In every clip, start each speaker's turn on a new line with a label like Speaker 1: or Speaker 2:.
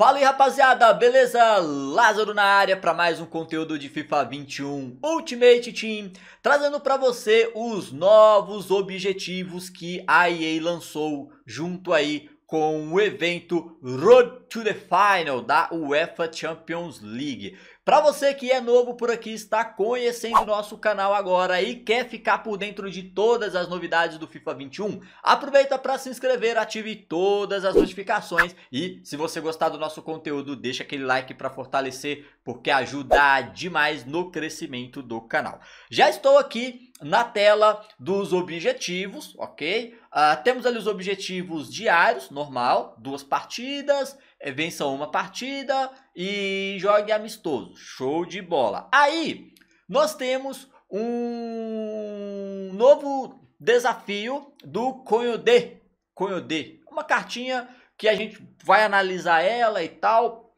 Speaker 1: Fala aí rapaziada, beleza? Lázaro na área para mais um conteúdo de FIFA 21 Ultimate Team, trazendo para você os novos objetivos que a EA lançou junto aí com o evento Road to the Final da UEFA Champions League. Para você que é novo por aqui, está conhecendo nosso canal agora e quer ficar por dentro de todas as novidades do FIFA 21, aproveita para se inscrever, ative todas as notificações e se você gostar do nosso conteúdo, deixa aquele like para fortalecer, porque ajuda demais no crescimento do canal. Já estou aqui na tela dos objetivos, ok? Uh, temos ali os objetivos diários, normal, duas partidas, eh, vença uma partida e jogue amistoso. Show de bola. Aí, nós temos um novo desafio do Conhodê. Conhodê, uma cartinha que a gente vai analisar ela e tal.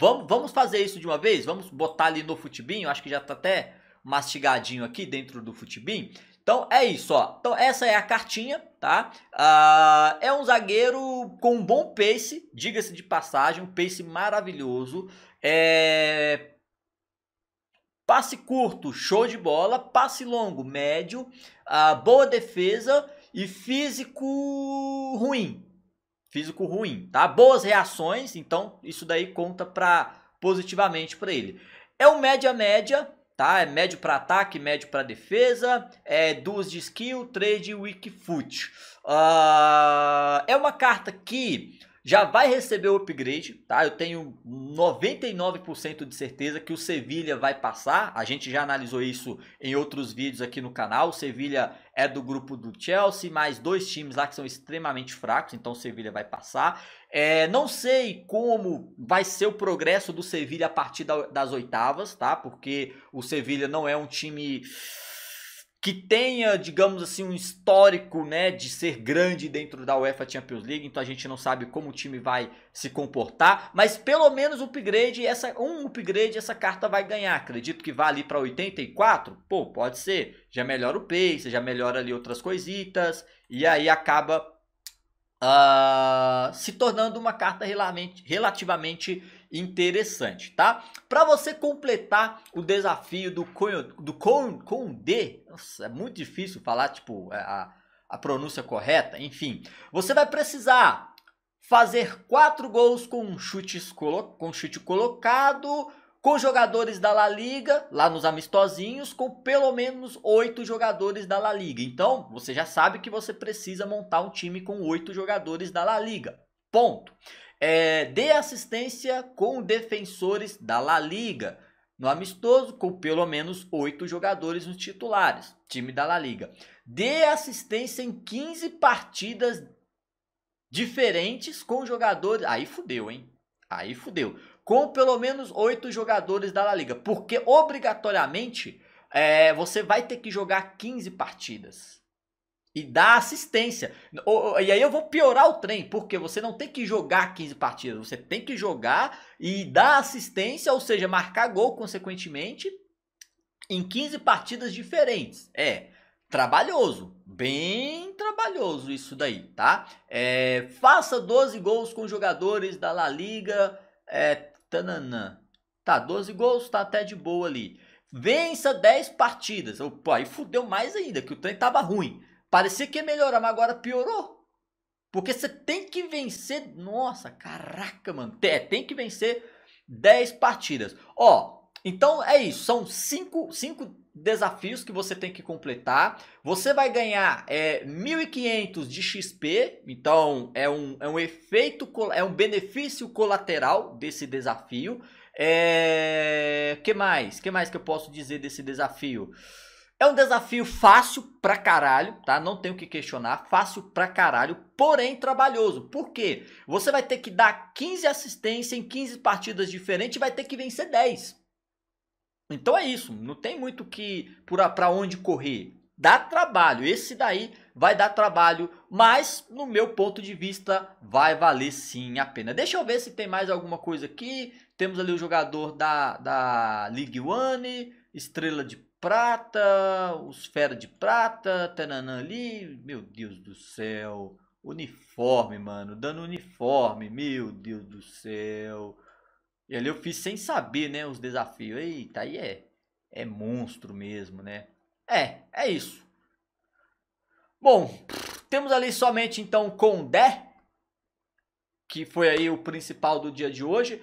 Speaker 1: Vamos, vamos fazer isso de uma vez? Vamos botar ali no futebinho, acho que já tá até mastigadinho aqui dentro do futibim. Então é isso, ó. Então essa é a cartinha, tá? Ah, é um zagueiro com um bom pace, diga-se de passagem, um pace maravilhoso. É... Passe curto, show de bola. Passe longo, médio. Ah, boa defesa e físico ruim. Físico ruim, tá? Boas reações, então isso daí conta pra, positivamente para ele. É um média-média, tá? É médio para ataque, médio para defesa, é duas de skill, três de weak foot. Uh, é uma carta que já vai receber o upgrade, tá? Eu tenho 99% de certeza que o Sevilha vai passar. A gente já analisou isso em outros vídeos aqui no canal. O Sevilha é do grupo do Chelsea, mais dois times lá que são extremamente fracos, então o Sevilha vai passar. É, não sei como vai ser o progresso do Sevilha a partir da, das oitavas, tá? Porque o Sevilha não é um time que tenha, digamos assim, um histórico né, de ser grande dentro da UEFA Champions League, então a gente não sabe como o time vai se comportar, mas pelo menos um upgrade, essa, um upgrade essa carta vai ganhar. Acredito que vá ali para 84, pô, pode ser. Já melhora o pace, já melhora ali outras coisitas, e aí acaba uh, se tornando uma carta relativamente, relativamente interessante, tá? Para você completar o desafio do Conde, do con, nossa, é muito difícil falar tipo é, a, a pronúncia correta, enfim. Você vai precisar fazer quatro gols com chutes com chute colocado, com jogadores da La Liga, lá nos amistosinhos, com pelo menos oito jogadores da La Liga. Então, você já sabe que você precisa montar um time com oito jogadores da La Liga. Ponto. É, dê assistência com defensores da La Liga. No amistoso, com pelo menos oito jogadores nos titulares, time da La Liga. Dê assistência em 15 partidas diferentes com jogadores. Aí fudeu, hein? Aí fudeu. Com pelo menos oito jogadores da La Liga. Porque obrigatoriamente é, você vai ter que jogar 15 partidas e dar assistência. E aí eu vou piorar o trem, porque você não tem que jogar 15 partidas, você tem que jogar e dar assistência, ou seja, marcar gol consequentemente em 15 partidas diferentes. É trabalhoso, bem trabalhoso isso daí, tá? É, faça 12 gols com jogadores da La Liga, é, tananã. Tá, 12 gols tá até de boa ali. Vença 10 partidas. Pô, aí fudeu mais ainda, que o trem tava ruim. Parecia que ia melhorar, mas agora piorou. Porque você tem que vencer. Nossa, caraca, mano. É, tem que vencer 10 partidas. Ó, então é isso. São 5 cinco, cinco desafios que você tem que completar. Você vai ganhar é, 1.500 de XP. Então é um, é um efeito, é um benefício colateral desse desafio. É, que mais? Que mais que eu posso dizer desse desafio? É um desafio fácil pra caralho, tá? Não tenho o que questionar, fácil pra caralho, porém trabalhoso. Por quê? Você vai ter que dar 15 assistências em 15 partidas diferentes e vai ter que vencer 10. Então é isso, não tem muito que para onde correr. Dá trabalho, esse daí vai dar trabalho, mas no meu ponto de vista vai valer sim a pena. Deixa eu ver se tem mais alguma coisa aqui. Temos ali o jogador da, da League One, estrela de prata, os fera de prata, tananã ali. Meu Deus do céu. Uniforme, mano. Dando uniforme. Meu Deus do céu. E ali eu fiz sem saber, né? Os desafios. Eita, aí é. É monstro mesmo, né? É, é isso. Bom, temos ali somente então com Condé, que foi aí o principal do dia de hoje.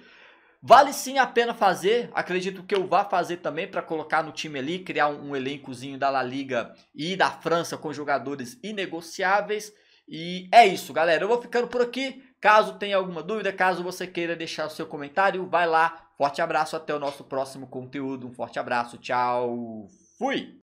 Speaker 1: Vale sim a pena fazer, acredito que eu vá fazer também para colocar no time ali, criar um, um elencozinho da La Liga e da França com jogadores inegociáveis. E é isso, galera. Eu vou ficando por aqui. Caso tenha alguma dúvida, caso você queira deixar o seu comentário, vai lá. Forte abraço, até o nosso próximo conteúdo. Um forte abraço, tchau, fui!